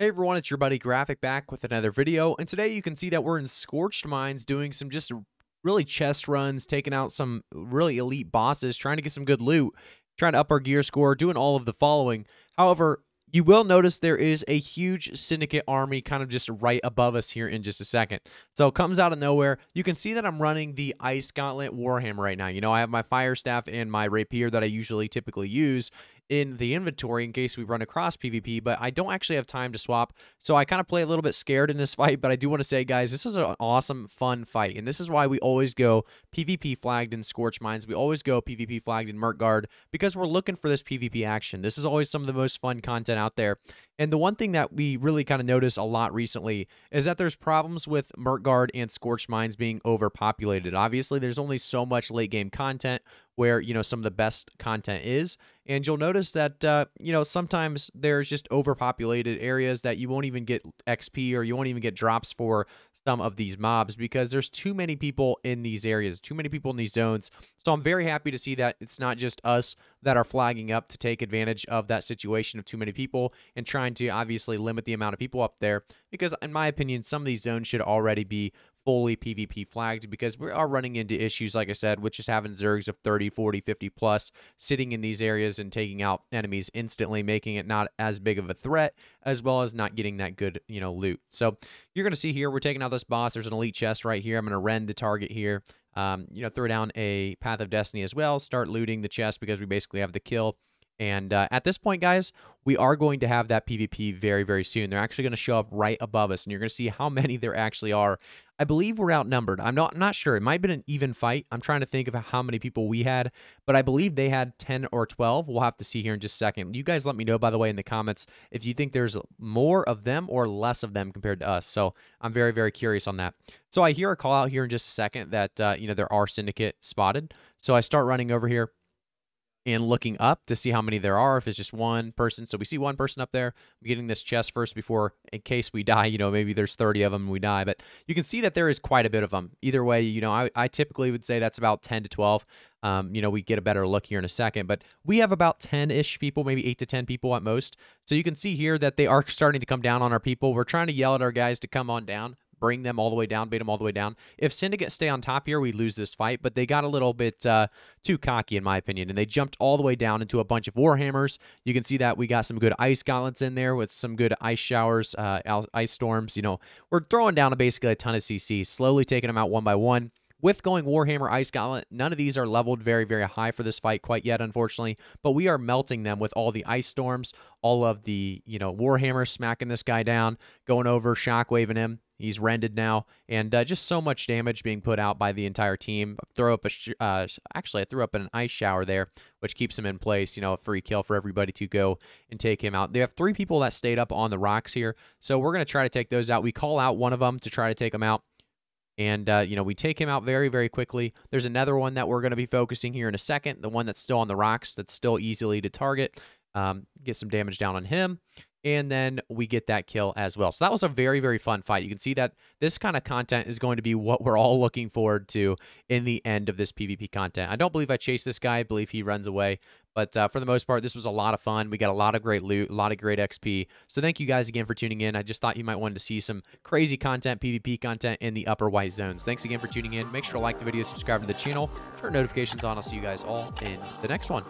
Hey everyone, it's your buddy Graphic back with another video, and today you can see that we're in Scorched Mines doing some just really chest runs, taking out some really elite bosses, trying to get some good loot, trying to up our gear score, doing all of the following. However, you will notice there is a huge syndicate army kind of just right above us here in just a second. So it comes out of nowhere. You can see that I'm running the Ice Gauntlet Warhammer right now. You know, I have my fire staff and my rapier that I usually typically use, in the inventory in case we run across PvP, but I don't actually have time to swap. So I kind of play a little bit scared in this fight, but I do want to say, guys, this is an awesome, fun fight. And this is why we always go PvP flagged in Scorch Mines. We always go PvP flagged in Merc Guard because we're looking for this PvP action. This is always some of the most fun content out there. And the one thing that we really kind of notice a lot recently is that there's problems with Murkguard and Scorched Mines being overpopulated. Obviously, there's only so much late game content where, you know, some of the best content is. And you'll notice that, uh, you know, sometimes there's just overpopulated areas that you won't even get XP or you won't even get drops for some of these mobs because there's too many people in these areas, too many people in these zones. So I'm very happy to see that it's not just us that are flagging up to take advantage of that situation of too many people and trying trying to obviously limit the amount of people up there because, in my opinion, some of these zones should already be fully PvP flagged because we are running into issues, like I said, with just having Zergs of 30, 40, 50 plus sitting in these areas and taking out enemies instantly, making it not as big of a threat, as well as not getting that good, you know, loot. So you're going to see here, we're taking out this boss. There's an elite chest right here. I'm going to rend the target here. Um, you know, throw down a Path of Destiny as well, start looting the chest because we basically have the kill and uh, at this point, guys, we are going to have that PvP very, very soon. They're actually going to show up right above us, and you're going to see how many there actually are. I believe we're outnumbered. I'm not, not sure. It might have been an even fight. I'm trying to think of how many people we had, but I believe they had 10 or 12. We'll have to see here in just a second. You guys let me know, by the way, in the comments if you think there's more of them or less of them compared to us. So I'm very, very curious on that. So I hear a call out here in just a second that, uh, you know, there are syndicate spotted. So I start running over here and looking up to see how many there are, if it's just one person. So we see one person up there. I'm getting this chest first before, in case we die, you know, maybe there's 30 of them and we die. But you can see that there is quite a bit of them. Either way, you know, I, I typically would say that's about 10 to 12. Um, you know, we get a better look here in a second, but we have about 10 ish people, maybe 8 to 10 people at most. So you can see here that they are starting to come down on our people. We're trying to yell at our guys to come on down, bring them all the way down, beat them all the way down. If Syndicate stay on top here, we lose this fight, but they got a little bit uh, too cocky, in my opinion, and they jumped all the way down into a bunch of Warhammers. You can see that we got some good ice gauntlets in there with some good ice showers, uh, ice storms. You know, we're throwing down basically a ton of CC, slowly taking them out one by one with going Warhammer Ice Gauntlet, none of these are leveled very, very high for this fight quite yet, unfortunately. But we are melting them with all the ice storms, all of the, you know, Warhammer smacking this guy down, going over, shockwaving him. He's rendered now, and uh, just so much damage being put out by the entire team. Throw up a sh- uh, actually, I threw up an ice shower there, which keeps him in place. You know, a free kill for everybody to go and take him out. They have three people that stayed up on the rocks here, so we're gonna try to take those out. We call out one of them to try to take him out. And, uh, you know, we take him out very, very quickly. There's another one that we're going to be focusing here in a second. The one that's still on the rocks, that's still easily to target. Um, get some damage down on him and then we get that kill as well. So that was a very, very fun fight. You can see that this kind of content is going to be what we're all looking forward to in the end of this PvP content. I don't believe I chased this guy. I believe he runs away. But uh, for the most part, this was a lot of fun. We got a lot of great loot, a lot of great XP. So thank you guys again for tuning in. I just thought you might want to see some crazy content, PvP content in the upper white zones. Thanks again for tuning in. Make sure to like the video, subscribe to the channel, turn notifications on. I'll see you guys all in the next one.